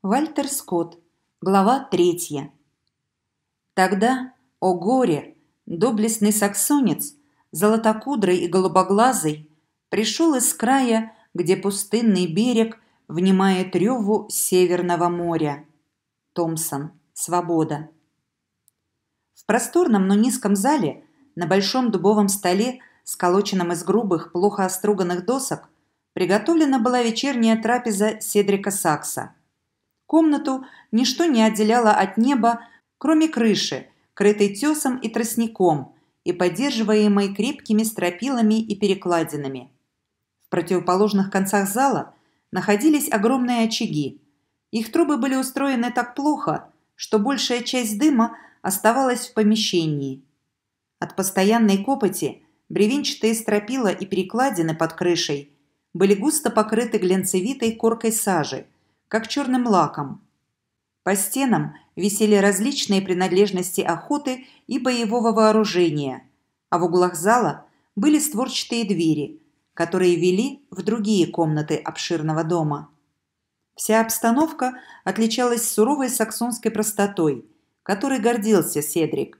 Вальтер Скотт. Глава третья. Тогда, о горе, доблестный саксонец, золотокудрый и голубоглазый, пришел из края, где пустынный берег внимает реву Северного моря. Томпсон. Свобода. В просторном, но низком зале, на большом дубовом столе, сколоченном из грубых, плохо оструганных досок, приготовлена была вечерняя трапеза Седрика Сакса – Комнату ничто не отделяло от неба, кроме крыши, крытой тесом и тростником, и поддерживаемой крепкими стропилами и перекладинами. В противоположных концах зала находились огромные очаги. Их трубы были устроены так плохо, что большая часть дыма оставалась в помещении. От постоянной копоти бревенчатые стропила и перекладины под крышей были густо покрыты глянцевитой коркой сажи – как черным лаком. По стенам висели различные принадлежности охоты и боевого вооружения, а в углах зала были створчатые двери, которые вели в другие комнаты обширного дома. Вся обстановка отличалась суровой саксонской простотой, которой гордился Седрик.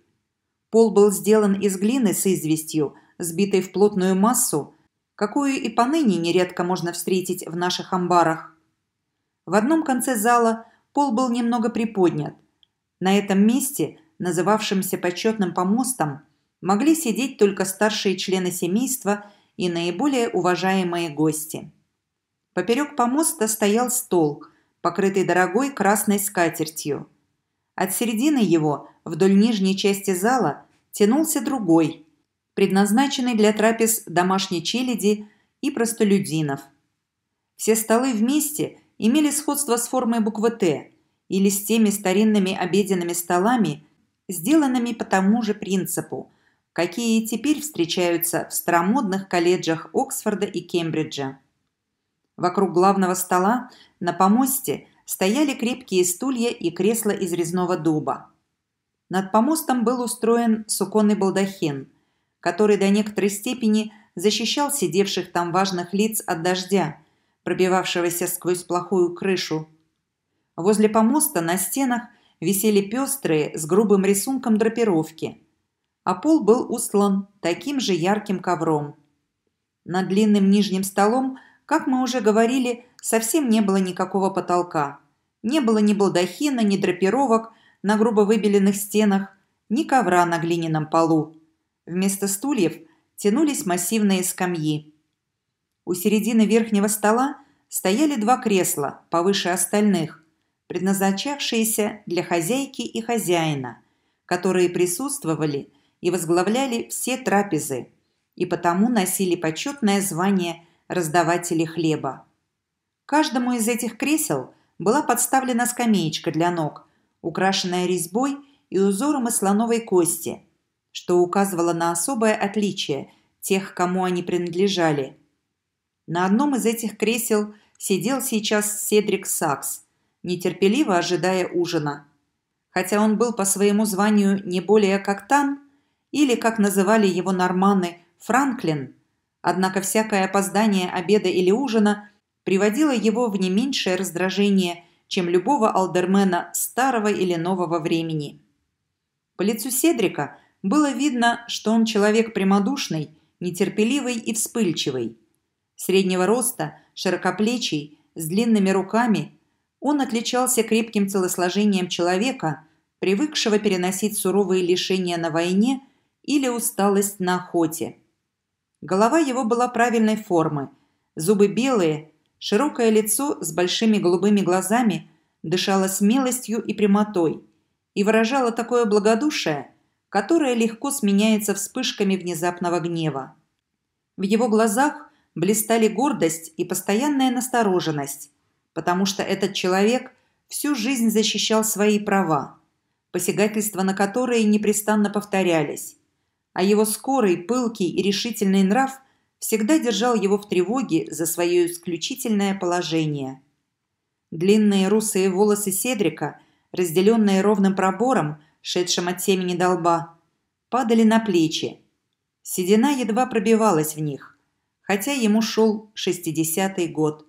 Пол был сделан из глины с известью, сбитой в плотную массу, какую и поныне нередко можно встретить в наших амбарах. В одном конце зала пол был немного приподнят. На этом месте, называвшемся почетным помостом, могли сидеть только старшие члены семейства и наиболее уважаемые гости. Поперек помоста стоял стол, покрытый дорогой красной скатертью. От середины его, вдоль нижней части зала, тянулся другой, предназначенный для трапез домашней челяди и простолюдинов. Все столы вместе – имели сходство с формой буквы «Т» или с теми старинными обеденными столами, сделанными по тому же принципу, какие теперь встречаются в старомодных колледжах Оксфорда и Кембриджа. Вокруг главного стола на помосте стояли крепкие стулья и кресла из резного дуба. Над помостом был устроен суконный балдахин, который до некоторой степени защищал сидевших там важных лиц от дождя – пробивавшегося сквозь плохую крышу. Возле помоста на стенах висели пестрые с грубым рисунком драпировки, а пол был устлан таким же ярким ковром. На длинным нижним столом, как мы уже говорили, совсем не было никакого потолка. Не было ни балдахина, ни драпировок на грубо выбеленных стенах, ни ковра на глиняном полу. Вместо стульев тянулись массивные скамьи. У середины верхнего стола стояли два кресла, повыше остальных, предназначавшиеся для хозяйки и хозяина, которые присутствовали и возглавляли все трапезы, и потому носили почетное звание раздавателей хлеба. Каждому из этих кресел была подставлена скамеечка для ног, украшенная резьбой и узором из слоновой кости, что указывало на особое отличие тех, кому они принадлежали, на одном из этих кресел сидел сейчас Седрик Сакс, нетерпеливо ожидая ужина. Хотя он был по своему званию не более как там, или, как называли его норманы, Франклин, однако всякое опоздание обеда или ужина приводило его в не меньшее раздражение, чем любого алдермена старого или нового времени. По лицу Седрика было видно, что он человек прямодушный, нетерпеливый и вспыльчивый – Среднего роста, широкоплечий, с длинными руками, он отличался крепким целосложением человека, привыкшего переносить суровые лишения на войне или усталость на охоте. Голова его была правильной формы, зубы белые, широкое лицо с большими голубыми глазами дышало смелостью и прямотой и выражало такое благодушие, которое легко сменяется вспышками внезапного гнева. В его глазах блистали гордость и постоянная настороженность, потому что этот человек всю жизнь защищал свои права, посягательства на которые непрестанно повторялись, а его скорый, пылкий и решительный нрав всегда держал его в тревоге за свое исключительное положение. Длинные русые волосы Седрика, разделенные ровным пробором, шедшим от семени долба, падали на плечи. Седина едва пробивалась в них хотя ему шел 60-й год.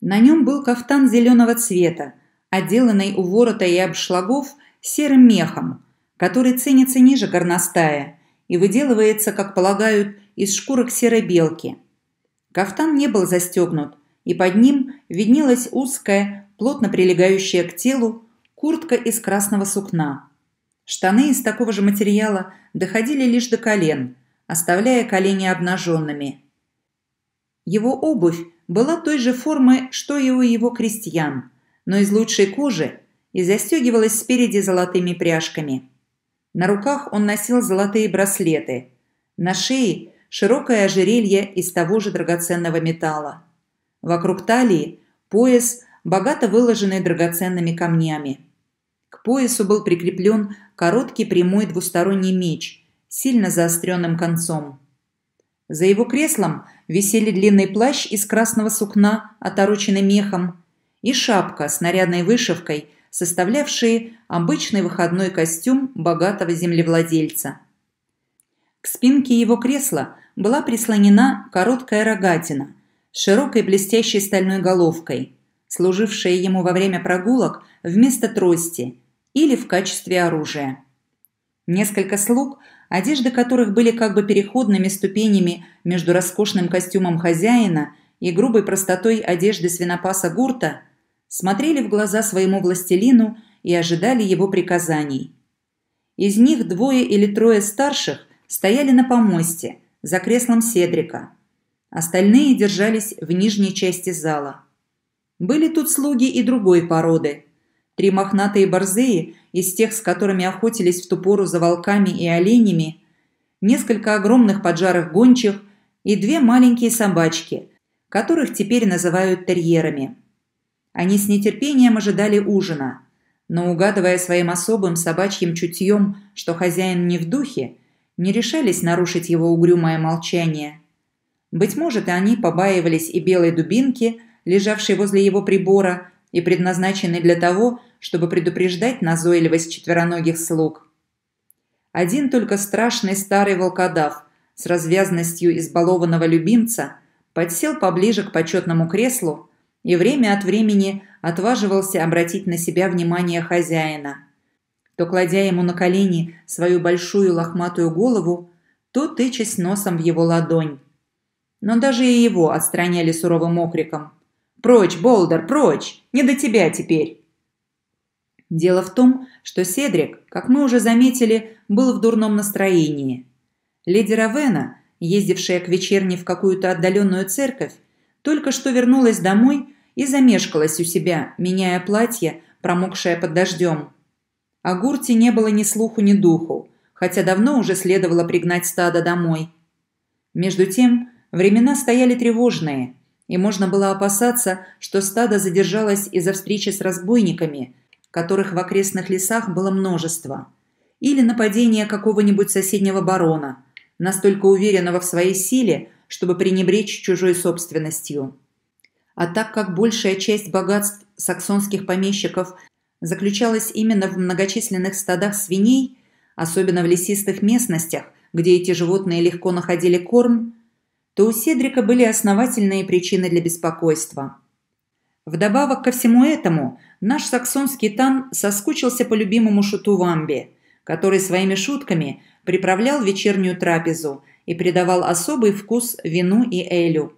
На нем был кафтан зеленого цвета, отделанный у ворота и обшлагов серым мехом, который ценится ниже горностая и выделывается, как полагают, из шкурок серой белки. Кафтан не был застегнут, и под ним виднелась узкая, плотно прилегающая к телу, куртка из красного сукна. Штаны из такого же материала доходили лишь до колен, оставляя колени обнаженными. Его обувь была той же формы, что и у его крестьян, но из лучшей кожи и застегивалась спереди золотыми пряжками. На руках он носил золотые браслеты, на шее широкое ожерелье из того же драгоценного металла. Вокруг талии пояс, богато выложенный драгоценными камнями. К поясу был прикреплен короткий прямой двусторонний меч – сильно заостренным концом. За его креслом висели длинный плащ из красного сукна, отороченный мехом, и шапка с нарядной вышивкой, составлявшие обычный выходной костюм богатого землевладельца. К спинке его кресла была прислонена короткая рогатина с широкой блестящей стальной головкой, служившая ему во время прогулок вместо трости или в качестве оружия. Несколько слуг – одежды которых были как бы переходными ступенями между роскошным костюмом хозяина и грубой простотой одежды свинопаса Гурта, смотрели в глаза своему властелину и ожидали его приказаний. Из них двое или трое старших стояли на помосте, за креслом Седрика. Остальные держались в нижней части зала. Были тут слуги и другой породы. Три мохнатые борзые – из тех, с которыми охотились в ту пору за волками и оленями, несколько огромных поджарых гончих и две маленькие собачки, которых теперь называют терьерами. Они с нетерпением ожидали ужина, но, угадывая своим особым собачьим чутьем, что хозяин не в духе, не решались нарушить его угрюмое молчание. Быть может, и они побаивались и белой дубинки, лежавшей возле его прибора и предназначенной для того, чтобы предупреждать назойливость четвероногих слуг. Один только страшный старый волкодав с развязностью избалованного любимца подсел поближе к почетному креслу и время от времени отваживался обратить на себя внимание хозяина. То кладя ему на колени свою большую лохматую голову, то тычась носом в его ладонь. Но даже и его отстраняли суровым окриком. «Прочь, Болдер, прочь! Не до тебя теперь!» Дело в том, что Седрик, как мы уже заметили, был в дурном настроении. Леди Равена, ездившая к вечерне в какую-то отдаленную церковь, только что вернулась домой и замешкалась у себя, меняя платье, промокшее под дождем. О Гурте не было ни слуху, ни духу, хотя давно уже следовало пригнать стадо домой. Между тем, времена стояли тревожные, и можно было опасаться, что стадо задержалось из-за встречи с разбойниками – которых в окрестных лесах было множество, или нападение какого-нибудь соседнего барона, настолько уверенного в своей силе, чтобы пренебречь чужой собственностью. А так как большая часть богатств саксонских помещиков заключалась именно в многочисленных стадах свиней, особенно в лесистых местностях, где эти животные легко находили корм, то у Седрика были основательные причины для беспокойства. Вдобавок ко всему этому, наш саксонский тан соскучился по любимому шуту Вамби, который своими шутками приправлял вечернюю трапезу и придавал особый вкус вину и элю.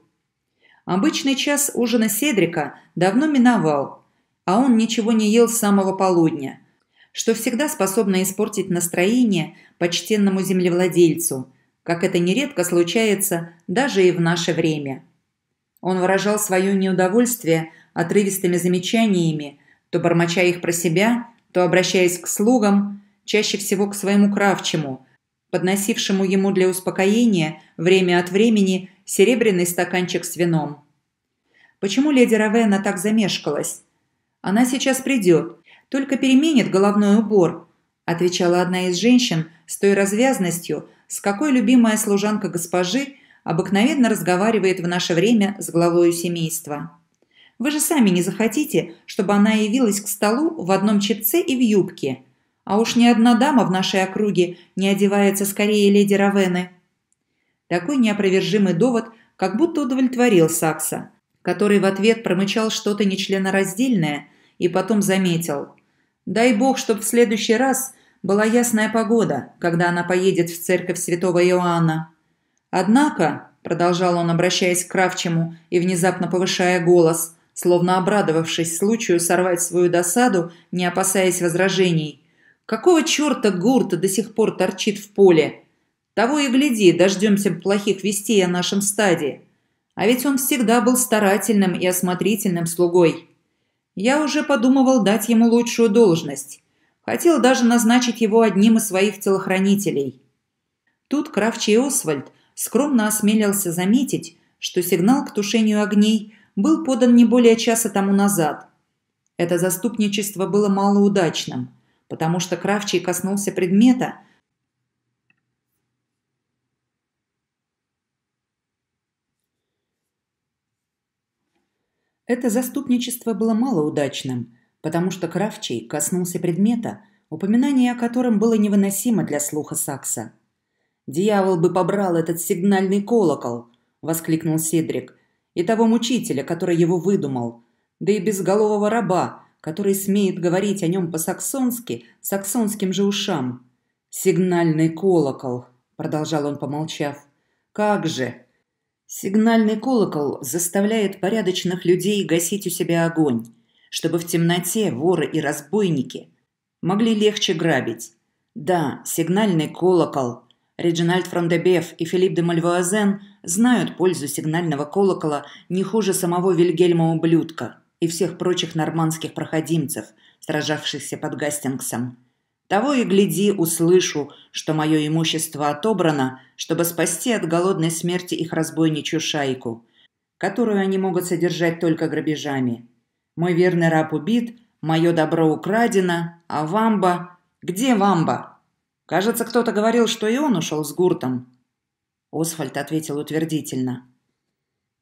Обычный час ужина Седрика давно миновал, а он ничего не ел с самого полудня, что всегда способно испортить настроение почтенному землевладельцу, как это нередко случается даже и в наше время. Он выражал свое неудовольствие – отрывистыми замечаниями, то бормоча их про себя, то обращаясь к слугам, чаще всего к своему кравчему, подносившему ему для успокоения время от времени серебряный стаканчик с вином. Почему леди Равена так замешкалась? Она сейчас придет, только переменит головной убор, отвечала одна из женщин с той развязностью, с какой любимая служанка госпожи обыкновенно разговаривает в наше время с главою семейства. Вы же сами не захотите, чтобы она явилась к столу в одном чепце и в юбке. А уж ни одна дама в нашей округе не одевается скорее леди Равены». Такой неопровержимый довод как будто удовлетворил Сакса, который в ответ промычал что-то нечленораздельное и потом заметил. «Дай бог, чтоб в следующий раз была ясная погода, когда она поедет в церковь святого Иоанна. Однако», — продолжал он, обращаясь к Кравчему и внезапно повышая голос — словно обрадовавшись случаю сорвать свою досаду, не опасаясь возражений. «Какого черта гурта до сих пор торчит в поле? Того и гляди, дождемся плохих вестей о нашем стаде. А ведь он всегда был старательным и осмотрительным слугой. Я уже подумывал дать ему лучшую должность. Хотел даже назначить его одним из своих телохранителей». Тут Кравчий Освальд скромно осмелился заметить, что сигнал к тушению огней – был подан не более часа тому назад. Это заступничество было малоудачным, потому что Кравчий коснулся предмета, Это заступничество было малоудачным, потому что Кравчий коснулся предмета, упоминание о котором было невыносимо для слуха Сакса. «Дьявол бы побрал этот сигнальный колокол!» – воскликнул Сидрик – и того мучителя, который его выдумал, да и безголового раба, который смеет говорить о нем по-саксонски, саксонским же ушам. «Сигнальный колокол», — продолжал он, помолчав. «Как же!» Сигнальный колокол заставляет порядочных людей гасить у себя огонь, чтобы в темноте воры и разбойники могли легче грабить. Да, сигнальный колокол Реджинальд Фрондебеф и Филипп де Мальвуазен знают пользу сигнального колокола не хуже самого Вильгельма Ублюдка и всех прочих нормандских проходимцев, сражавшихся под Гастингсом. Того и гляди, услышу, что мое имущество отобрано, чтобы спасти от голодной смерти их разбойничью шайку, которую они могут содержать только грабежами. Мой верный раб убит, мое добро украдено, а вамба... Где вамба?» Кажется, кто-то говорил, что и он ушел с гуртом. Освальд ответил утвердительно.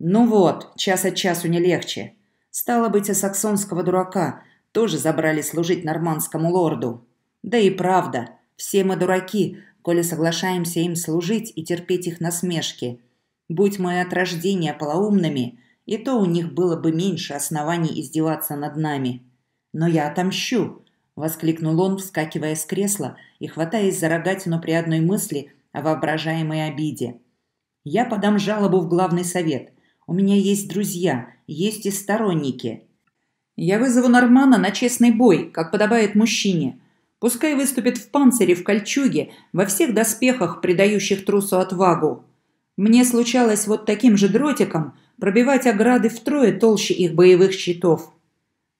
Ну вот, час от часу не легче. Стало быть, и саксонского дурака тоже забрали служить нормандскому лорду. Да и правда, все мы дураки, коли соглашаемся им служить и терпеть их насмешки. Будь мы от рождения полоумными, и то у них было бы меньше оснований издеваться над нами. Но я отомщу, — воскликнул он, вскакивая с кресла и хватаясь за рогатину при одной мысли о воображаемой обиде. «Я подам жалобу в главный совет. У меня есть друзья, есть и сторонники. Я вызову Нормана на честный бой, как подобает мужчине. Пускай выступит в панцире, в кольчуге, во всех доспехах, придающих трусу отвагу. Мне случалось вот таким же дротиком пробивать ограды втрое толще их боевых щитов.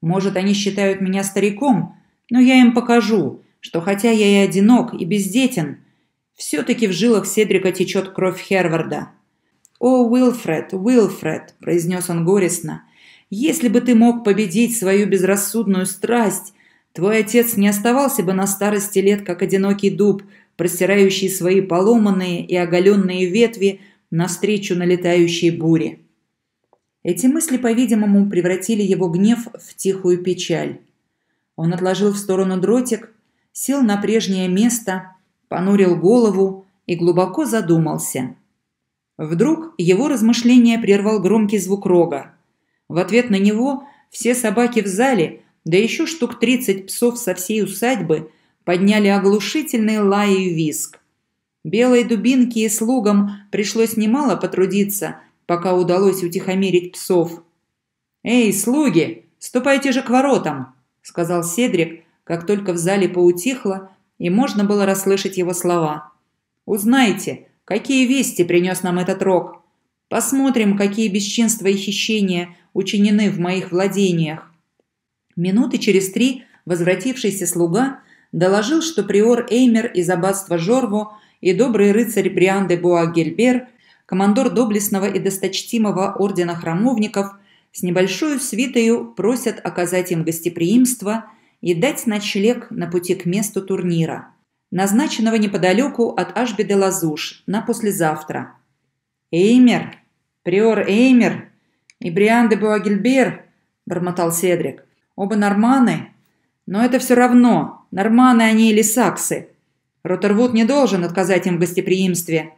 Может, они считают меня стариком, но я им покажу, что хотя я и одинок, и бездетен, все-таки в жилах Седрика течет кровь Херварда. «О, Уилфред, Уилфред!» – произнес он горестно. «Если бы ты мог победить свою безрассудную страсть, твой отец не оставался бы на старости лет, как одинокий дуб, простирающий свои поломанные и оголенные ветви навстречу налетающей буре». Эти мысли, по-видимому, превратили его гнев в тихую печаль. Он отложил в сторону дротик, сел на прежнее место, понурил голову и глубоко задумался. Вдруг его размышление прервал громкий звук рога. В ответ на него все собаки в зале, да еще штук 30 псов со всей усадьбы, подняли оглушительный лай и виск. Белой дубинке и слугам пришлось немало потрудиться, пока удалось утихомирить псов. «Эй, слуги, ступайте же к воротам!» – сказал Седрик, как только в зале поутихло, и можно было расслышать его слова. «Узнайте, какие вести принес нам этот рок. Посмотрим, какие бесчинства и хищения учинены в моих владениях». Минуты через три возвратившийся слуга доложил, что приор Эймер из аббатства Жорво и добрый рыцарь Бриан де Буа командор доблестного и досточтимого ордена храмовников – с небольшой свитою просят оказать им гостеприимство и дать ночлег на пути к месту турнира, назначенного неподалеку от Ашбеда Лазуш на послезавтра. «Эймер! Приор Эймер! И Бриан де Буагильбер!» – бормотал Седрик. «Оба норманы? Но это все равно, норманы они или саксы. Ротервуд не должен отказать им в гостеприимстве.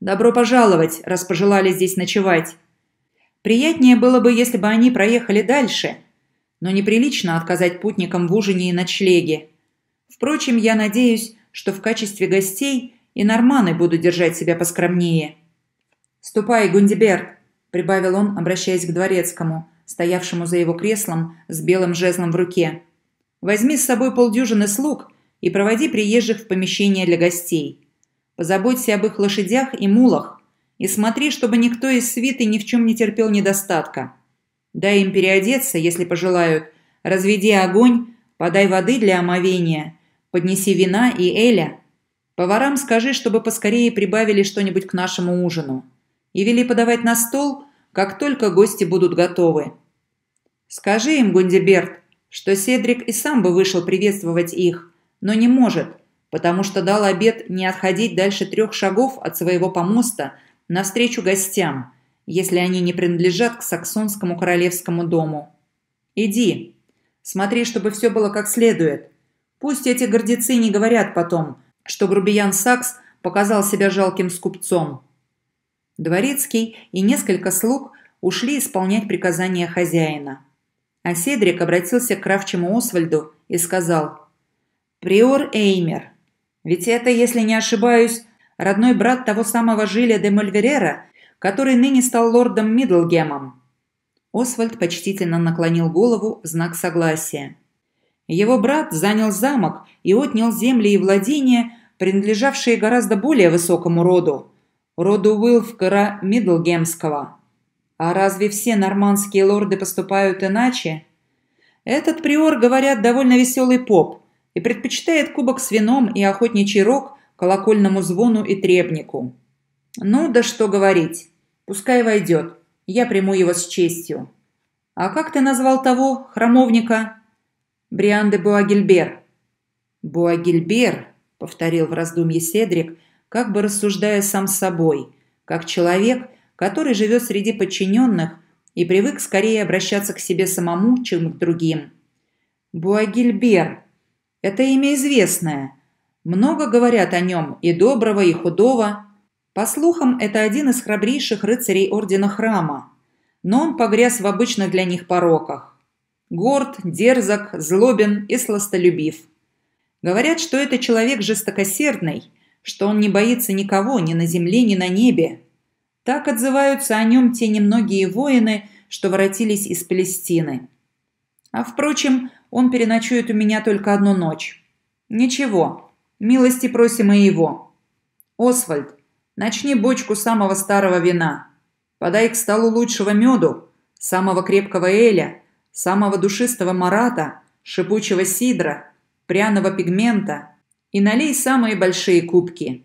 Добро пожаловать, раз пожелали здесь ночевать». Приятнее было бы, если бы они проехали дальше, но неприлично отказать путникам в ужине и ночлеге. Впрочем, я надеюсь, что в качестве гостей и норманы буду держать себя поскромнее. «Ступай, Гундиберт», — прибавил он, обращаясь к дворецкому, стоявшему за его креслом с белым жезлом в руке. «Возьми с собой полдюжины слуг и проводи приезжих в помещение для гостей. Позаботься об их лошадях и мулах, и смотри, чтобы никто из свиты ни в чем не терпел недостатка. Дай им переодеться, если пожелают. Разведи огонь, подай воды для омовения. Поднеси вина и эля. Поварам скажи, чтобы поскорее прибавили что-нибудь к нашему ужину. И вели подавать на стол, как только гости будут готовы. Скажи им, Гундиберт, что Седрик и сам бы вышел приветствовать их, но не может, потому что дал обет не отходить дальше трех шагов от своего помоста – навстречу гостям, если они не принадлежат к саксонскому королевскому дому. Иди, смотри, чтобы все было как следует. Пусть эти гордецы не говорят потом, что грубиян Сакс показал себя жалким скупцом. Дворецкий и несколько слуг ушли исполнять приказания хозяина. А Седрик обратился к кравчему Освальду и сказал «Приор Эймер, ведь это, если не ошибаюсь, родной брат того самого Жиля де Мольверера, который ныне стал лордом Мидлгемом. Освальд почтительно наклонил голову в знак согласия. Его брат занял замок и отнял земли и владения, принадлежавшие гораздо более высокому роду, роду Уилфкара Мидлгемского. А разве все нормандские лорды поступают иначе? Этот приор, говорят, довольно веселый поп и предпочитает кубок с вином и охотничий рог колокольному звону и требнику. «Ну да что говорить. Пускай войдет. Я приму его с честью». «А как ты назвал того, храмовника?» «Бриан де Буагильбер». «Буагильбер», — повторил в раздумье Седрик, как бы рассуждая сам с собой, как человек, который живет среди подчиненных и привык скорее обращаться к себе самому, чем к другим. «Буагильбер. Это имя известное. Много говорят о нем, и доброго, и худого. По слухам, это один из храбрейших рыцарей Ордена Храма, но он погряз в обычных для них пороках. Горд, дерзок, злобен и сластолюбив. Говорят, что это человек жестокосердный, что он не боится никого ни на земле, ни на небе. Так отзываются о нем те немногие воины, что воротились из Палестины. А впрочем, он переночует у меня только одну ночь. Ничего, Милости просим и его. Освальд, начни бочку самого старого вина. Подай к столу лучшего меду, самого крепкого эля, самого душистого марата, шипучего сидра, пряного пигмента и налей самые большие кубки.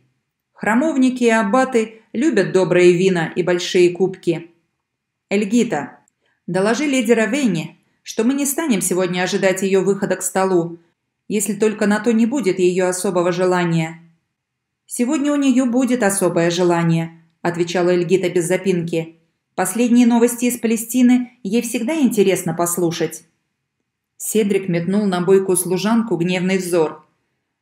Храмовники и аббаты любят добрые вина и большие кубки. Эльгита, доложи леди Равене, что мы не станем сегодня ожидать ее выхода к столу, если только на то не будет ее особого желания». «Сегодня у нее будет особое желание», – отвечала Эльгита без запинки. «Последние новости из Палестины ей всегда интересно послушать». Седрик метнул на бойкую служанку гневный взор.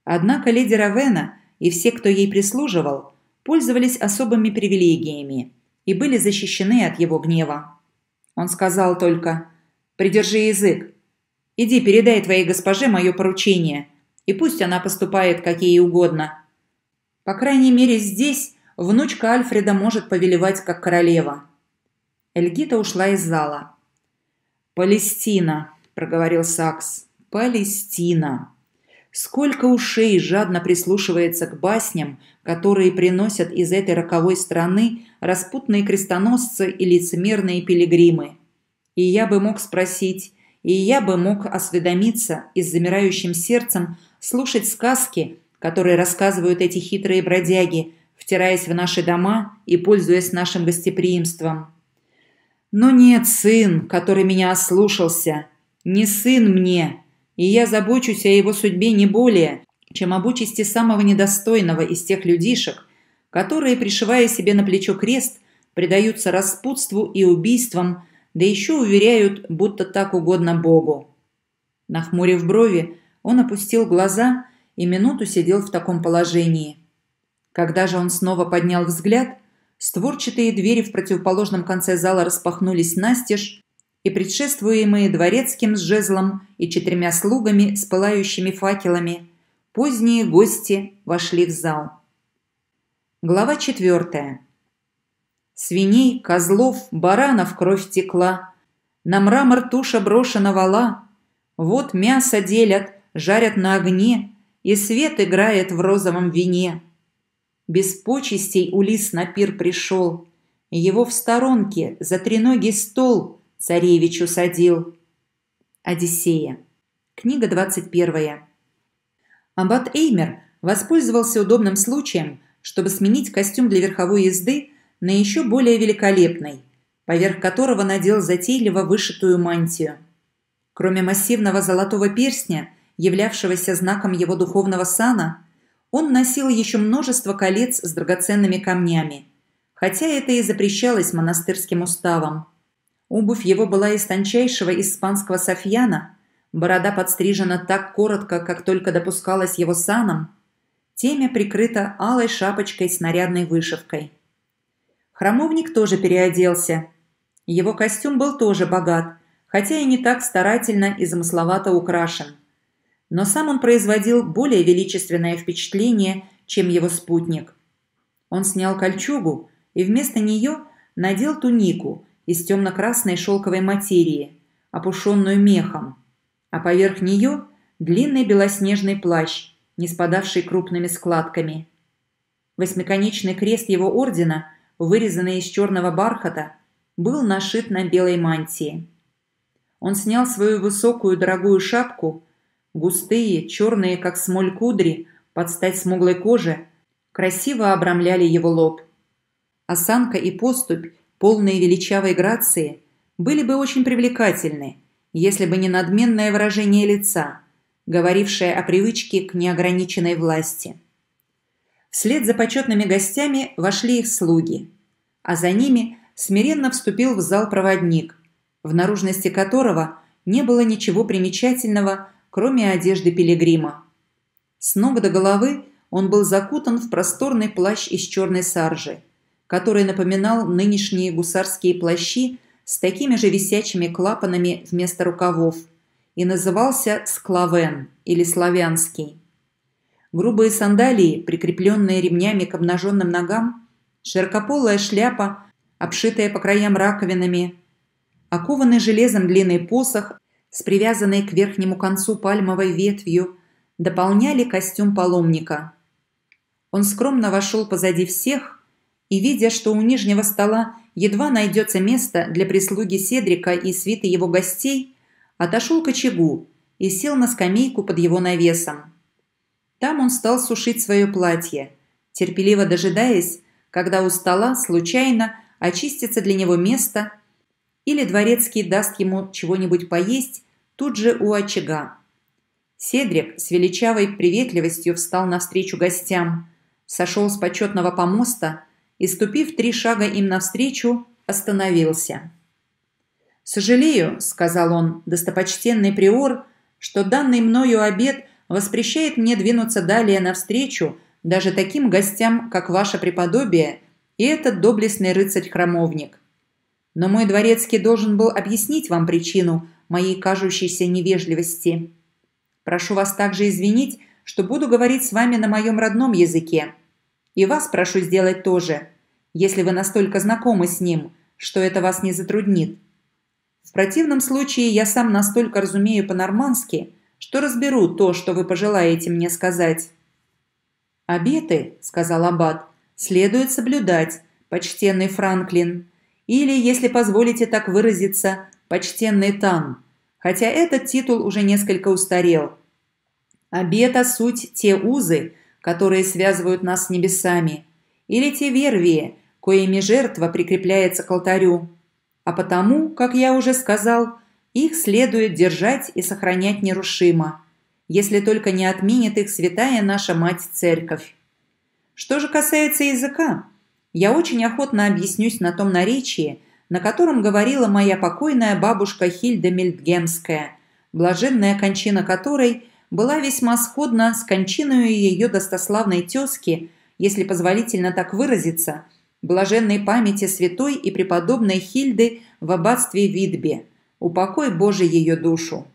Однако леди Равена и все, кто ей прислуживал, пользовались особыми привилегиями и были защищены от его гнева. Он сказал только «Придержи язык, Иди, передай твоей госпоже мое поручение, и пусть она поступает как ей угодно. По крайней мере, здесь внучка Альфреда может повелевать как королева». Эльгита ушла из зала. «Палестина», – проговорил Сакс, – «Палестина». Сколько ушей жадно прислушивается к басням, которые приносят из этой роковой страны распутные крестоносцы и лицемерные пилигримы. И я бы мог спросить, и я бы мог осведомиться и с замирающим сердцем слушать сказки, которые рассказывают эти хитрые бродяги, втираясь в наши дома и пользуясь нашим гостеприимством. Но нет, сын, который меня ослушался, не сын мне, и я забочусь о его судьбе не более, чем об участи самого недостойного из тех людишек, которые, пришивая себе на плечо крест, предаются распутству и убийствам, да еще уверяют, будто так угодно Богу. Нахмурив брови, он опустил глаза и минуту сидел в таком положении. Когда же он снова поднял взгляд, створчатые двери в противоположном конце зала распахнулись настежь, и предшествуемые дворецким с жезлом и четырьмя слугами с пылающими факелами, поздние гости вошли в зал. Глава четвертая. Свиней, козлов, баранов кровь текла. На мрамор туша брошена вала. Вот мясо делят, жарят на огне, И свет играет в розовом вине. Без почестей Улис на пир пришел, Его в сторонке за треногий стол царевичу садил. Одиссея. Книга 21. Абат Эймер воспользовался удобным случаем, чтобы сменить костюм для верховой езды – на еще более великолепный, поверх которого надел затейливо вышитую мантию. Кроме массивного золотого перстня, являвшегося знаком его духовного сана, он носил еще множество колец с драгоценными камнями, хотя это и запрещалось монастырским уставом. Обувь его была из тончайшего испанского софьяна, борода подстрижена так коротко, как только допускалось его саном, темя прикрыта алой шапочкой с нарядной вышивкой. Храмовник тоже переоделся. Его костюм был тоже богат, хотя и не так старательно и замысловато украшен. Но сам он производил более величественное впечатление, чем его спутник. Он снял кольчугу и вместо нее надел тунику из темно-красной шелковой материи, опушенную мехом, а поверх нее длинный белоснежный плащ, не спадавший крупными складками. Восьмиконечный крест его ордена – вырезанный из черного бархата, был нашит на белой мантии. Он снял свою высокую дорогую шапку, густые, черные, как смоль кудри, под стать смуглой коже, красиво обрамляли его лоб. Осанка и поступь, полные величавой грации, были бы очень привлекательны, если бы не надменное выражение лица, говорившее о привычке к неограниченной власти. Вслед за почетными гостями вошли их слуги, а за ними смиренно вступил в зал проводник, в наружности которого не было ничего примечательного, кроме одежды пилигрима. С ног до головы он был закутан в просторный плащ из черной саржи, который напоминал нынешние гусарские плащи с такими же висячими клапанами вместо рукавов и назывался «склавен» или «славянский» грубые сандалии, прикрепленные ремнями к обнаженным ногам, широкополая шляпа, обшитая по краям раковинами, окованный железом длинный посох с привязанной к верхнему концу пальмовой ветвью, дополняли костюм паломника. Он скромно вошел позади всех и, видя, что у нижнего стола едва найдется место для прислуги Седрика и свиты его гостей, отошел к очагу и сел на скамейку под его навесом. Там он стал сушить свое платье, терпеливо дожидаясь, когда у стола случайно очистится для него место или дворецкий даст ему чего-нибудь поесть тут же у очага. Седрик с величавой приветливостью встал навстречу гостям, сошел с почетного помоста и, ступив три шага им навстречу, остановился. «Сожалею», — сказал он, — «достопочтенный приор, что данный мною обед воспрещает мне двинуться далее навстречу даже таким гостям, как ваше преподобие и этот доблестный рыцарь-храмовник. Но мой дворецкий должен был объяснить вам причину моей кажущейся невежливости. Прошу вас также извинить, что буду говорить с вами на моем родном языке. И вас прошу сделать тоже, если вы настолько знакомы с ним, что это вас не затруднит. В противном случае я сам настолько разумею по-нормански – что разберу то, что вы пожелаете мне сказать». «Обеты», — сказал Аббат, — «следует соблюдать, почтенный Франклин, или, если позволите так выразиться, почтенный Тан, хотя этот титул уже несколько устарел. Обета – суть те узы, которые связывают нас с небесами, или те вервии, коими жертва прикрепляется к алтарю. А потому, как я уже сказал, их следует держать и сохранять нерушимо, если только не отменит их святая наша Мать-Церковь. Что же касается языка, я очень охотно объяснюсь на том наречии, на котором говорила моя покойная бабушка Хильда Мельтгемская, блаженная кончина которой была весьма сходна с кончиной ее достославной тезки, если позволительно так выразиться, блаженной памяти святой и преподобной Хильды в аббатстве Видбе – Упокой, Боже, ее душу!»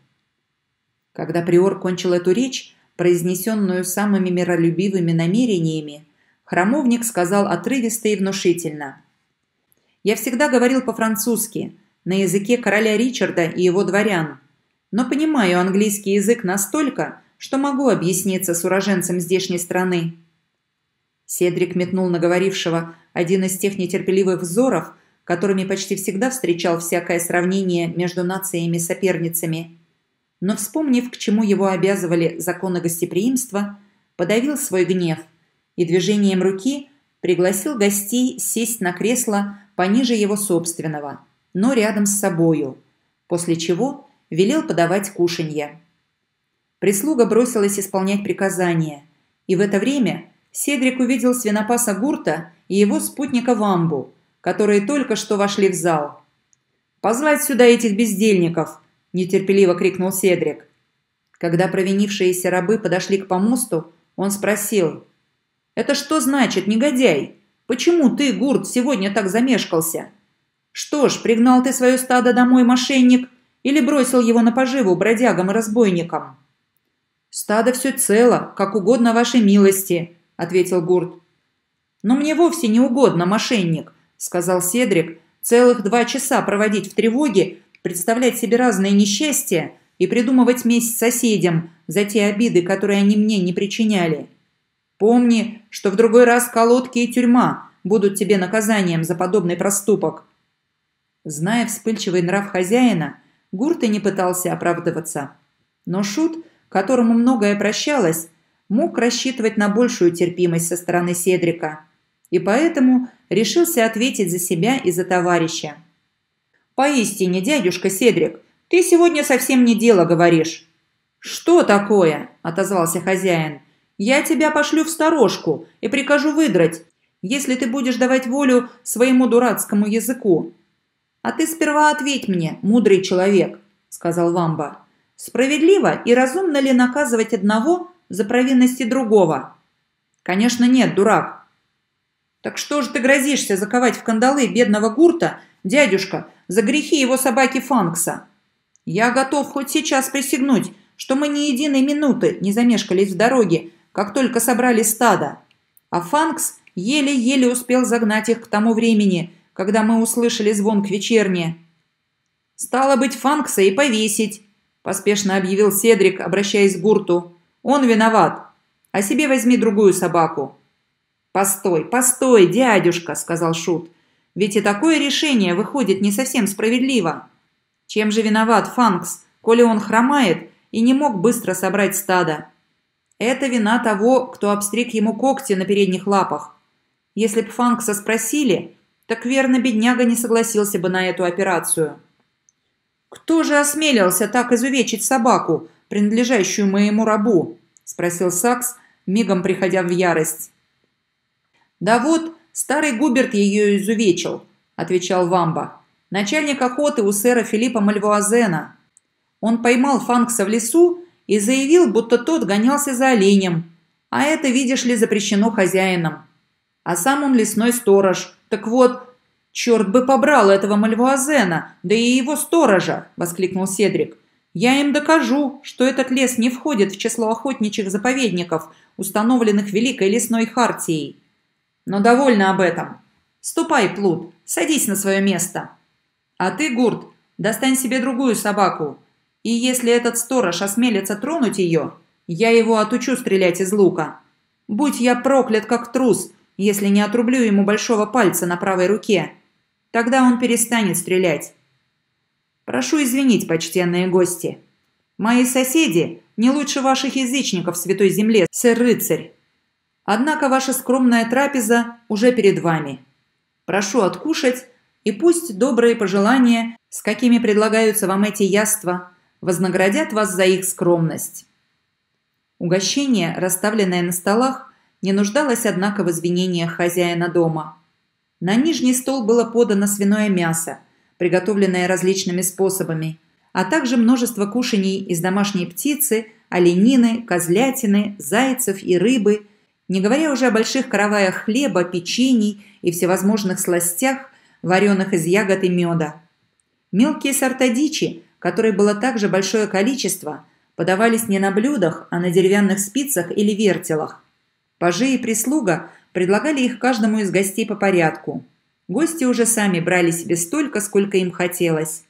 Когда приор кончил эту речь, произнесенную самыми миролюбивыми намерениями, храмовник сказал отрывисто и внушительно. «Я всегда говорил по-французски, на языке короля Ричарда и его дворян, но понимаю английский язык настолько, что могу объясниться с уроженцем здешней страны». Седрик метнул на говорившего один из тех нетерпеливых взоров, которыми почти всегда встречал всякое сравнение между нациями-соперницами. Но вспомнив, к чему его обязывали законы гостеприимства, подавил свой гнев и движением руки пригласил гостей сесть на кресло пониже его собственного, но рядом с собою, после чего велел подавать кушанье. Прислуга бросилась исполнять приказания, и в это время Седрик увидел свинопаса Гурта и его спутника Вамбу, которые только что вошли в зал. «Позвать сюда этих бездельников!» – нетерпеливо крикнул Седрик. Когда провинившиеся рабы подошли к помосту, он спросил. «Это что значит, негодяй? Почему ты, Гурт, сегодня так замешкался? Что ж, пригнал ты свое стадо домой, мошенник, или бросил его на поживу бродягам и разбойникам?» «Стадо все цело, как угодно вашей милости», – ответил Гурт. «Но мне вовсе не угодно, мошенник сказал Седрик, целых два часа проводить в тревоге, представлять себе разные несчастья и придумывать месть соседям за те обиды, которые они мне не причиняли. Помни, что в другой раз колодки и тюрьма будут тебе наказанием за подобный проступок. Зная вспыльчивый нрав хозяина, Гурт и не пытался оправдываться. Но Шут, которому многое прощалось, мог рассчитывать на большую терпимость со стороны Седрика. И поэтому решился ответить за себя и за товарища. «Поистине, дядюшка Седрик, ты сегодня совсем не дело говоришь». «Что такое?» – отозвался хозяин. «Я тебя пошлю в сторожку и прикажу выдрать, если ты будешь давать волю своему дурацкому языку». «А ты сперва ответь мне, мудрый человек», – сказал Вамба. «Справедливо и разумно ли наказывать одного за провинности другого?» «Конечно нет, дурак. Так что же ты грозишься заковать в кандалы бедного Гурта, дядюшка, за грехи его собаки Фанкса? Я готов хоть сейчас присягнуть, что мы ни единой минуты не замешкались в дороге, как только собрали стадо. А Фанкс еле-еле успел загнать их к тому времени, когда мы услышали звон к вечерне. «Стало быть, Фанкса и повесить», – поспешно объявил Седрик, обращаясь к Гурту. «Он виноват. А себе возьми другую собаку». «Постой, постой, дядюшка!» – сказал Шут. «Ведь и такое решение выходит не совсем справедливо. Чем же виноват Фанкс, коли он хромает и не мог быстро собрать стадо?» «Это вина того, кто обстриг ему когти на передних лапах. Если б Фанкса спросили, так верно бедняга не согласился бы на эту операцию». «Кто же осмелился так изувечить собаку, принадлежащую моему рабу?» – спросил Сакс, мигом приходя в ярость. «Да вот, старый Губерт ее изувечил», – отвечал Вамба. «Начальник охоты у сэра Филиппа Мальвуазена. Он поймал Фанкса в лесу и заявил, будто тот гонялся за оленем. А это, видишь ли, запрещено хозяином. А сам он лесной сторож. Так вот, черт бы побрал этого Мальвуазена, да и его сторожа!» – воскликнул Седрик. Я им докажу, что этот лес не входит в число охотничьих заповедников, установленных Великой Лесной Хартией. Но довольно об этом. Ступай, Плут, садись на свое место. А ты, Гурт, достань себе другую собаку. И если этот сторож осмелится тронуть ее, я его отучу стрелять из лука. Будь я проклят как трус, если не отрублю ему большого пальца на правой руке. Тогда он перестанет стрелять. Прошу извинить, почтенные гости. Мои соседи не лучше ваших язычников в Святой Земле, сэр-рыцарь. Однако ваша скромная трапеза уже перед вами. Прошу откушать, и пусть добрые пожелания, с какими предлагаются вам эти яства, вознаградят вас за их скромность». Угощение, расставленное на столах, не нуждалось, однако, в извинениях хозяина дома. На нижний стол было подано свиное мясо, приготовленное различными способами, а также множество кушаний из домашней птицы, оленины, козлятины, зайцев и рыбы – не говоря уже о больших караваях хлеба, печений и всевозможных сластях, вареных из ягод и меда. Мелкие сорта дичи, которой было также большое количество, подавались не на блюдах, а на деревянных спицах или вертелах. Пажи и прислуга предлагали их каждому из гостей по порядку. Гости уже сами брали себе столько, сколько им хотелось.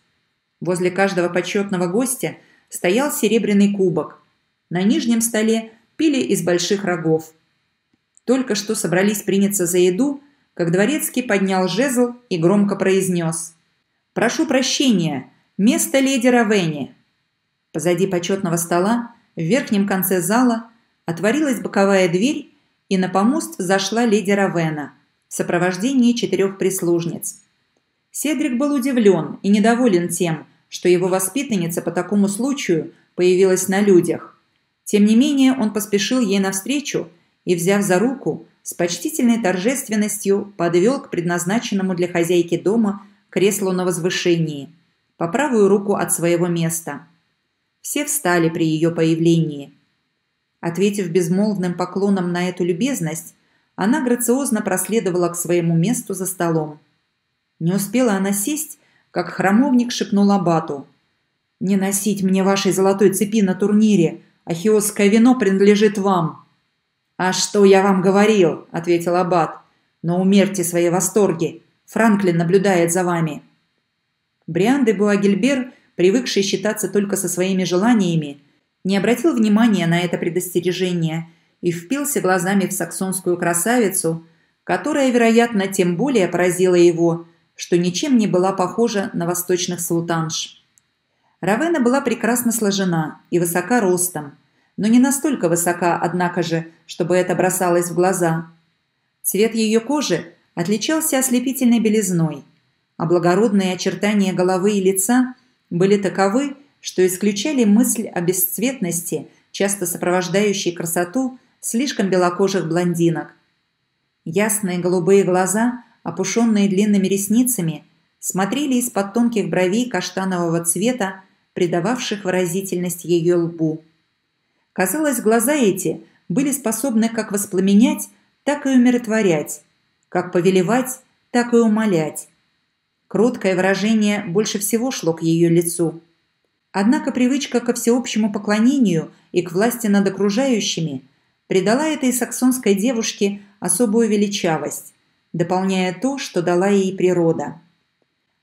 Возле каждого почетного гостя стоял серебряный кубок. На нижнем столе пили из больших рогов. Только что собрались приняться за еду, как дворецкий поднял жезл и громко произнес. «Прошу прощения, место леди Равенни». Позади почетного стола, в верхнем конце зала, отворилась боковая дверь, и на помост зашла леди Равена в сопровождении четырех прислужниц. Седрик был удивлен и недоволен тем, что его воспитанница по такому случаю появилась на людях. Тем не менее, он поспешил ей навстречу и, взяв за руку, с почтительной торжественностью подвел к предназначенному для хозяйки дома креслу на возвышении, по правую руку от своего места. Все встали при ее появлении. Ответив безмолвным поклоном на эту любезность, она грациозно проследовала к своему месту за столом. Не успела она сесть, как храмовник шепнул Абату. «Не носить мне вашей золотой цепи на турнире! Ахиосское вино принадлежит вам!» «А что я вам говорил?» – ответил Аббат. «Но умерьте свои восторги. Франклин наблюдает за вами». Бриан де Буагильбер, привыкший считаться только со своими желаниями, не обратил внимания на это предостережение и впился глазами в саксонскую красавицу, которая, вероятно, тем более поразила его, что ничем не была похожа на восточных султанш. Равена была прекрасно сложена и высока ростом – но не настолько высока, однако же, чтобы это бросалось в глаза. Цвет ее кожи отличался ослепительной белизной, а благородные очертания головы и лица были таковы, что исключали мысль о бесцветности, часто сопровождающей красоту слишком белокожих блондинок. Ясные голубые глаза, опушенные длинными ресницами, смотрели из-под тонких бровей каштанового цвета, придававших выразительность ее лбу. Казалось, глаза эти были способны как воспламенять, так и умиротворять, как повелевать, так и умолять. Кроткое выражение больше всего шло к ее лицу. Однако привычка ко всеобщему поклонению и к власти над окружающими придала этой саксонской девушке особую величавость, дополняя то, что дала ей природа.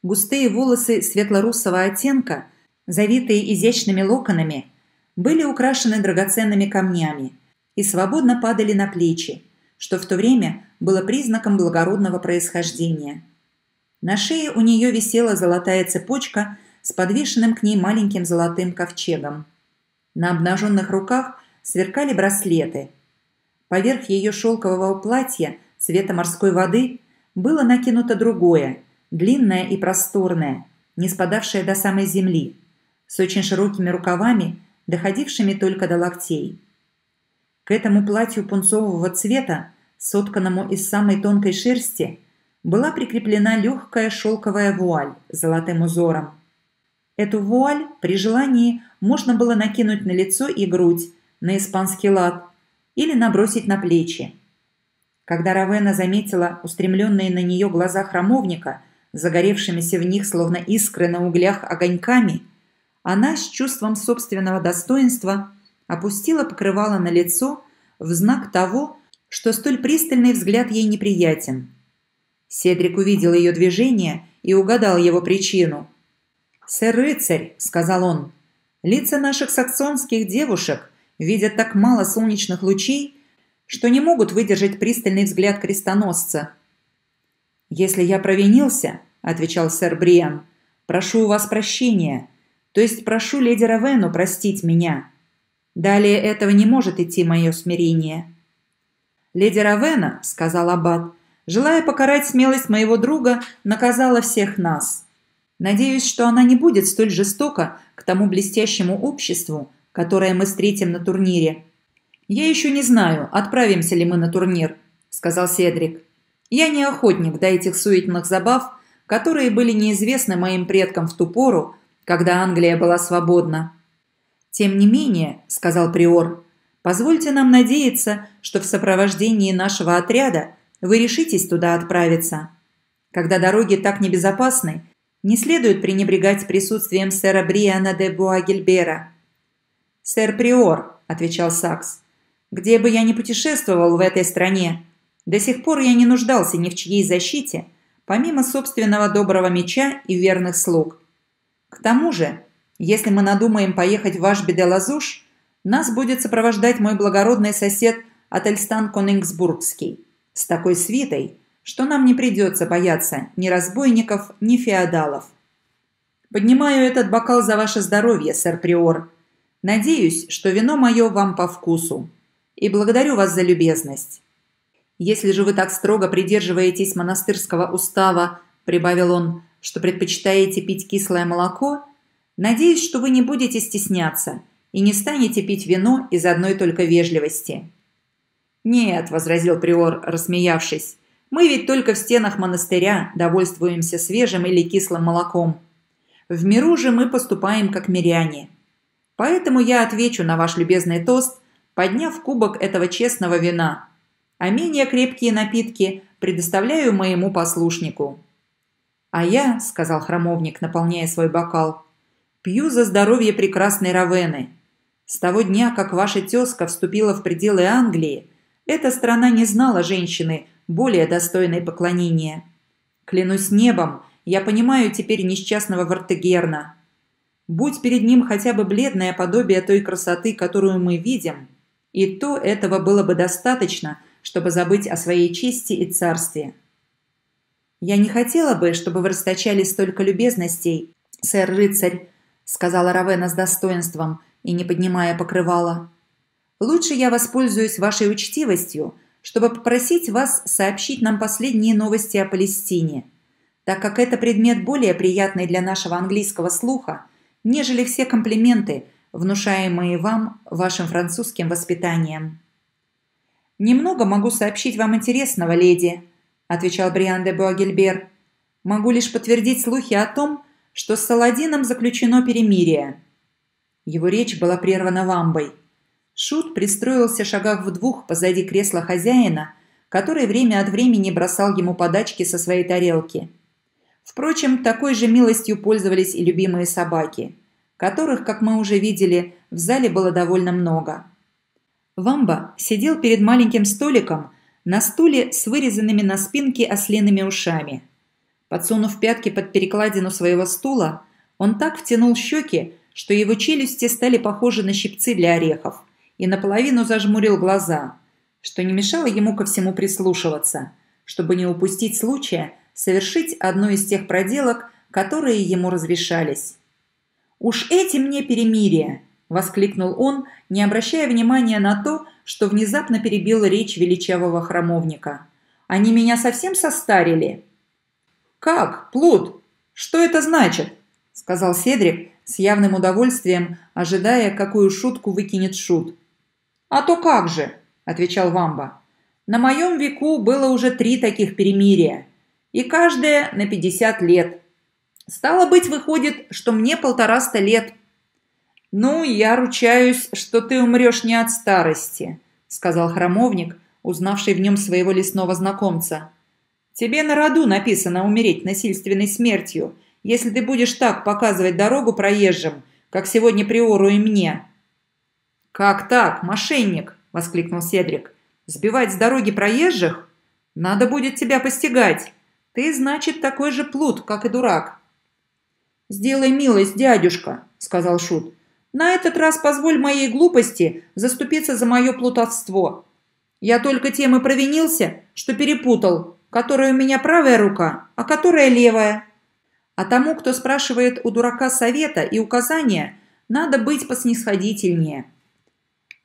Густые волосы светло-русого оттенка, завитые изящными локонами – были украшены драгоценными камнями и свободно падали на плечи, что в то время было признаком благородного происхождения. На шее у нее висела золотая цепочка с подвешенным к ней маленьким золотым ковчегом. На обнаженных руках сверкали браслеты. Поверх ее шелкового платья цвета морской воды было накинуто другое, длинное и просторное, не спадавшее до самой земли, с очень широкими рукавами доходившими только до локтей. К этому платью пунцового цвета, сотканному из самой тонкой шерсти, была прикреплена легкая шелковая вуаль с золотым узором. Эту вуаль при желании можно было накинуть на лицо и грудь, на испанский лад или набросить на плечи. Когда Равена заметила устремленные на нее глаза храмовника, загоревшимися в них словно искры на углях огоньками – она с чувством собственного достоинства опустила покрывало на лицо в знак того, что столь пристальный взгляд ей неприятен. Седрик увидел ее движение и угадал его причину. «Сэр рыцарь», — сказал он, — «лица наших саксонских девушек видят так мало солнечных лучей, что не могут выдержать пристальный взгляд крестоносца». «Если я провинился», — отвечал сэр Бриан, — «прошу у вас прощения». То есть прошу леди Равену простить меня. Далее этого не может идти мое смирение». «Леди Равена», — сказал Аббат, — «желая покарать смелость моего друга, наказала всех нас. Надеюсь, что она не будет столь жестока к тому блестящему обществу, которое мы встретим на турнире. Я еще не знаю, отправимся ли мы на турнир», — сказал Седрик. «Я не охотник до этих суетных забав, которые были неизвестны моим предкам в ту пору, когда Англия была свободна. «Тем не менее», – сказал Приор, – «позвольте нам надеяться, что в сопровождении нашего отряда вы решитесь туда отправиться. Когда дороги так небезопасны, не следует пренебрегать присутствием сэра Бриана де Буагельбера». «Сэр Приор», – отвечал Сакс, – «где бы я ни путешествовал в этой стране, до сих пор я не нуждался ни в чьей защите, помимо собственного доброго меча и верных слуг. К тому же, если мы надумаем поехать в ваш Беделазуш, нас будет сопровождать мой благородный сосед Ательстан Конингсбургский с такой свитой, что нам не придется бояться ни разбойников, ни феодалов. Поднимаю этот бокал за ваше здоровье, сэр Приор. Надеюсь, что вино мое вам по вкусу. И благодарю вас за любезность. Если же вы так строго придерживаетесь монастырского устава, прибавил он, что предпочитаете пить кислое молоко, надеюсь, что вы не будете стесняться и не станете пить вино из одной только вежливости». «Нет», – возразил Приор, рассмеявшись, – «мы ведь только в стенах монастыря довольствуемся свежим или кислым молоком. В миру же мы поступаем как миряне. Поэтому я отвечу на ваш любезный тост, подняв кубок этого честного вина, а менее крепкие напитки предоставляю моему послушнику». «А я», – сказал храмовник, наполняя свой бокал, – «пью за здоровье прекрасной Равены. С того дня, как ваша тезка вступила в пределы Англии, эта страна не знала женщины, более достойной поклонения. Клянусь небом, я понимаю теперь несчастного Вартегерна. Будь перед ним хотя бы бледное подобие той красоты, которую мы видим, и то этого было бы достаточно, чтобы забыть о своей чести и царстве». «Я не хотела бы, чтобы вы расточали столько любезностей, сэр-рыцарь», сказала Равена с достоинством и не поднимая покрывала. «Лучше я воспользуюсь вашей учтивостью, чтобы попросить вас сообщить нам последние новости о Палестине, так как это предмет более приятный для нашего английского слуха, нежели все комплименты, внушаемые вам вашим французским воспитанием». «Немного могу сообщить вам интересного, леди», отвечал Бриан де Буагельбер. «Могу лишь подтвердить слухи о том, что с Саладином заключено перемирие». Его речь была прервана вамбой. Шут пристроился шагах в двух позади кресла хозяина, который время от времени бросал ему подачки со своей тарелки. Впрочем, такой же милостью пользовались и любимые собаки, которых, как мы уже видели, в зале было довольно много. Вамба сидел перед маленьким столиком, на стуле с вырезанными на спинке осленными ушами. Подсунув пятки под перекладину своего стула, он так втянул щеки, что его челюсти стали похожи на щипцы для орехов, и наполовину зажмурил глаза, что не мешало ему ко всему прислушиваться, чтобы не упустить случая совершить одну из тех проделок, которые ему разрешались. «Уж эти мне перемирия! воскликнул он, не обращая внимания на то, что внезапно перебила речь величавого храмовника. «Они меня совсем состарили?» «Как, Плут? Что это значит?» – сказал Седрик с явным удовольствием, ожидая, какую шутку выкинет шут. «А то как же!» – отвечал Вамба. «На моем веку было уже три таких перемирия, и каждое на пятьдесят лет. Стало быть, выходит, что мне полтораста лет, «Ну, я ручаюсь, что ты умрешь не от старости», – сказал храмовник, узнавший в нем своего лесного знакомца. «Тебе на роду написано умереть насильственной смертью, если ты будешь так показывать дорогу проезжим, как сегодня Приору и мне». «Как так, мошенник?» – воскликнул Седрик. «Сбивать с дороги проезжих? Надо будет тебя постигать. Ты, значит, такой же плут, как и дурак». «Сделай милость, дядюшка», – сказал Шут. На этот раз позволь моей глупости заступиться за мое плутовство. Я только тем и провинился, что перепутал, которая у меня правая рука, а которая левая. А тому, кто спрашивает у дурака совета и указания, надо быть поснисходительнее.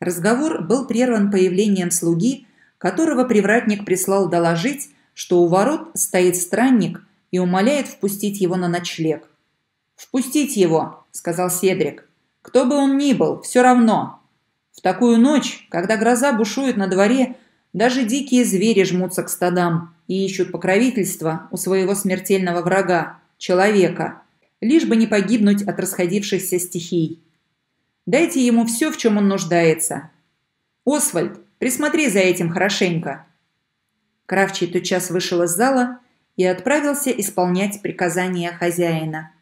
Разговор был прерван появлением слуги, которого привратник прислал доложить, что у ворот стоит странник и умоляет впустить его на ночлег. «Впустить его!» – сказал Седрик. Кто бы он ни был, все равно. В такую ночь, когда гроза бушует на дворе, даже дикие звери жмутся к стадам и ищут покровительства у своего смертельного врага – человека, лишь бы не погибнуть от расходившихся стихий. Дайте ему все, в чем он нуждается. Освальд, присмотри за этим хорошенько. Кравчий тотчас вышел из зала и отправился исполнять приказания хозяина.